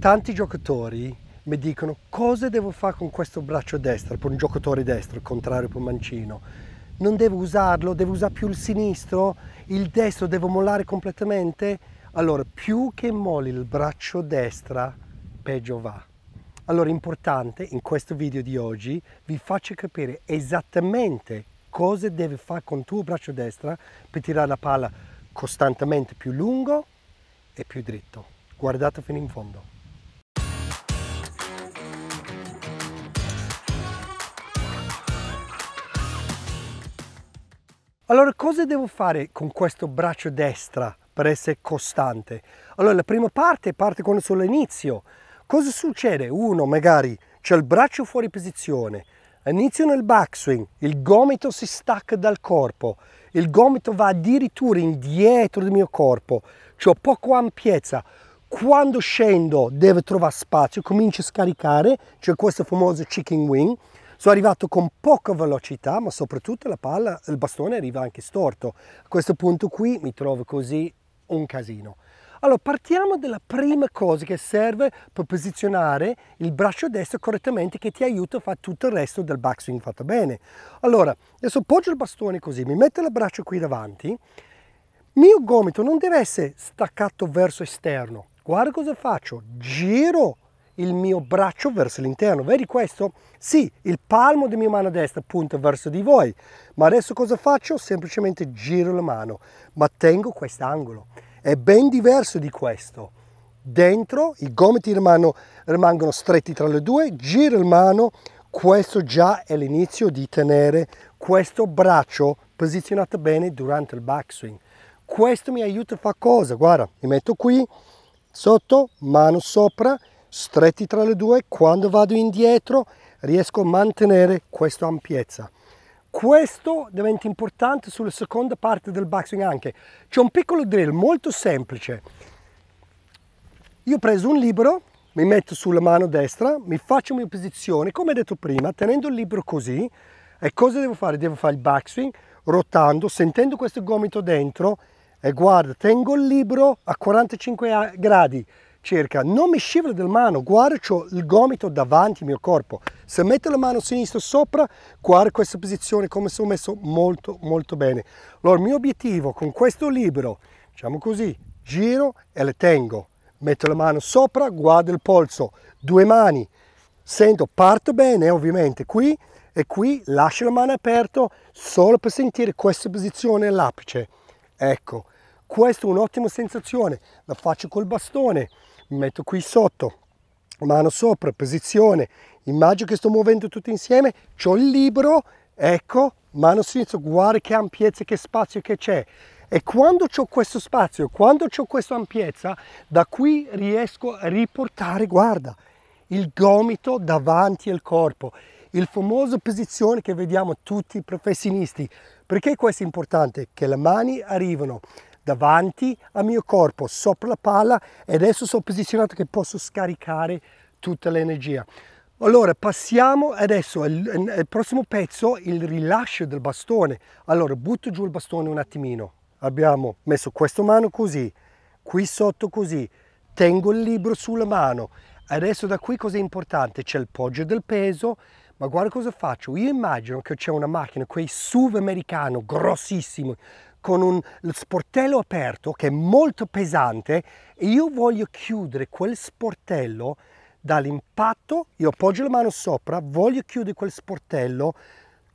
tanti giocatori mi dicono cosa devo fare con questo braccio destro, per un giocatore destro, il contrario per Mancino. Non devo usarlo, devo usare più il sinistro, il destro devo mollare completamente. Allora, più che molli il braccio destra, peggio va. Allora, importante, in questo video di oggi vi faccio capire esattamente cosa devi fare con il tuo braccio destro per tirare la palla costantemente più lungo e più dritto. Guardate fino in fondo. Allora, cosa devo fare con questo braccio destra per essere costante? Allora, la prima parte parte quando sono all'inizio. Cosa succede? Uno, magari c'è il braccio fuori posizione, inizio nel backswing, il gomito si stacca dal corpo, il gomito va addirittura indietro del mio corpo, ho poco ampiezza. Quando scendo deve trovare spazio, comincio a scaricare, c'è cioè questo famoso chicken wing, sono arrivato con poca velocità, ma soprattutto la palla, il bastone arriva anche storto. A questo punto qui mi trovo così un casino. Allora, partiamo dalla prima cosa che serve per posizionare il braccio destro correttamente che ti aiuta a fare tutto il resto del backswing fatto bene. Allora, adesso poggio il bastone così, mi metto il braccio qui davanti, mio gomito non deve essere staccato verso esterno. Guarda cosa faccio, giro il mio braccio verso l'interno, vedi questo? Sì, il palmo della mia mano destra punta verso di voi, ma adesso cosa faccio? Semplicemente giro la mano, ma tengo questo angolo. È ben diverso di questo. Dentro i gomiti rimangono, rimangono stretti tra le due, giro la mano, questo già è l'inizio di tenere questo braccio posizionato bene durante il backswing. Questo mi aiuta a fare cosa? Guarda, mi metto qui, sotto, mano sopra, stretti tra le due, quando vado indietro riesco a mantenere questa ampiezza. Questo diventa importante sulla seconda parte del backswing anche. C'è un piccolo drill molto semplice. Io ho preso un libro, mi metto sulla mano destra, mi faccio mia posizione, come detto prima, tenendo il libro così. E cosa devo fare? Devo fare il backswing, rotando, sentendo questo gomito dentro. E guarda, tengo il libro a 45 gradi cerca non mi scivola della mano, guarcio il gomito davanti al mio corpo. Se metto la mano sinistra sopra, guardo questa posizione come sono messo molto molto bene. Allora il mio obiettivo con questo libro, diciamo così, giro e le tengo. Metto la mano sopra, guardo il polso, due mani, sento, parto bene ovviamente qui e qui lascio la mano aperta solo per sentire questa posizione all'apice. Ecco, questa è un'ottima sensazione la faccio col bastone mi metto qui sotto mano sopra posizione immagino che sto muovendo tutto insieme c'ho il libro ecco mano sinistra guarda che ampiezza che spazio che c'è e quando ho questo spazio, quando ho questa ampiezza, da qui riesco a riportare, guarda, il gomito davanti al corpo, il famoso posizione che vediamo tutti i professionisti. Perché questo è importante? Che le mani arrivano davanti al mio corpo, sopra la palla e adesso sono posizionato che posso scaricare tutta l'energia. Allora passiamo adesso al, al prossimo pezzo, il rilascio del bastone. Allora butto giù il bastone un attimino. Abbiamo messo questa mano così, qui sotto così, tengo il libro sulla mano. Adesso da qui cosa è importante? C'è il poggio del peso, ma guarda cosa faccio. Io immagino che c'è una macchina, quei SUV americano grossissimo, con un sportello aperto che è molto pesante e io voglio chiudere quel sportello dall'impatto, io appoggio la mano sopra, voglio chiudere quel sportello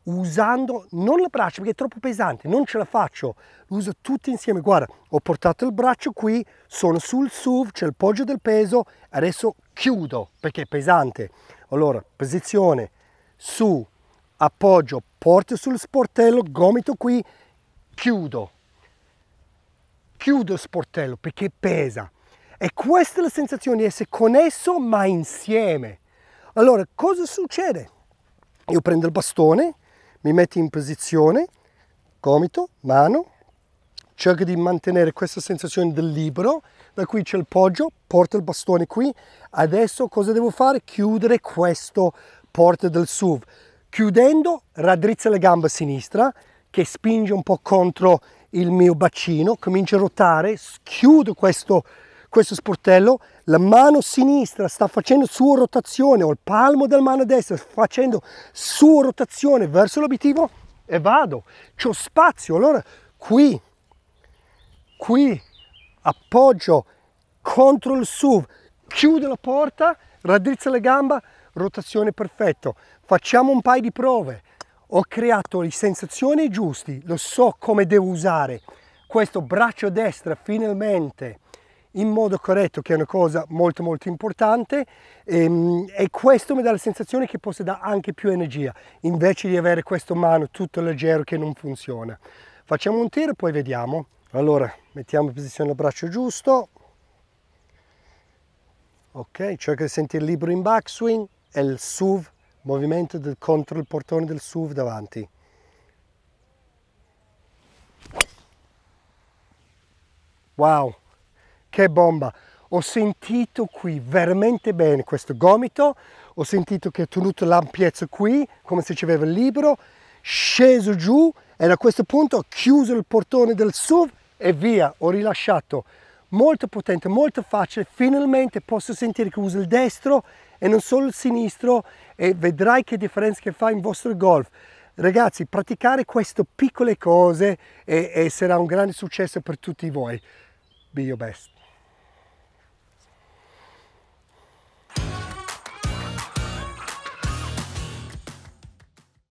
usando non il braccio perché è troppo pesante, non ce la faccio, lo uso tutti insieme, guarda, ho portato il braccio qui, sono sul SUV, c'è il poggio del peso, adesso chiudo perché è pesante, allora posizione su, appoggio, porto sul sportello, gomito qui, chiudo, chiudo il sportello perché pesa. E questa è la sensazione di essere connesso ma insieme. Allora, cosa succede? Io prendo il bastone, mi metto in posizione, gomito, mano, cerco di mantenere questa sensazione del libero, da qui c'è il poggio, porto il bastone qui, adesso cosa devo fare? Chiudere questo porta del SUV. Chiudendo, raddrizza la gamba a sinistra, che spinge un po' contro il mio bacino, comincio a ruotare, chiudo questo, questo sportello, la mano sinistra sta facendo sua rotazione, o il palmo della mano destra facendo sua rotazione verso l'obiettivo e vado, c'ho spazio, allora qui, qui, appoggio contro il SUV, chiudo la porta, raddrizzo la gamba, rotazione perfetto, facciamo un paio di prove, ho creato le sensazioni giuste, lo so come devo usare questo braccio destro finalmente in modo corretto, che è una cosa molto molto importante, e, ehm, e questo mi dà la sensazione che possa dare anche più energia, invece di avere questa mano tutto leggero che non funziona. Facciamo un tiro e poi vediamo. Allora, mettiamo in posizione il braccio giusto. Ok, cerca di sentire il libro in backswing e il SUV movimento del, contro il portone del SUV davanti. Wow, che bomba! Ho sentito qui veramente bene questo gomito, ho sentito che ho tenuto l'ampiezza qui, come se ci aveva il libro, sceso giù e da questo punto ho chiuso il portone del SUV e via, ho rilasciato. Molto potente, molto facile, finalmente posso sentire che uso il destro e non solo il sinistro e vedrai che differenza che fa in vostro golf. Ragazzi, praticare queste piccole cose e, e sarà un grande successo per tutti voi. Be your best.